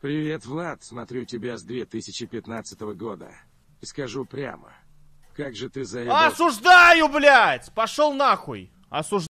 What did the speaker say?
Привет, Влад. Смотрю тебя с 2015 года. И скажу прямо. Как же ты заебал... Осуждаю, блядь! Пошел нахуй! Осуждаю.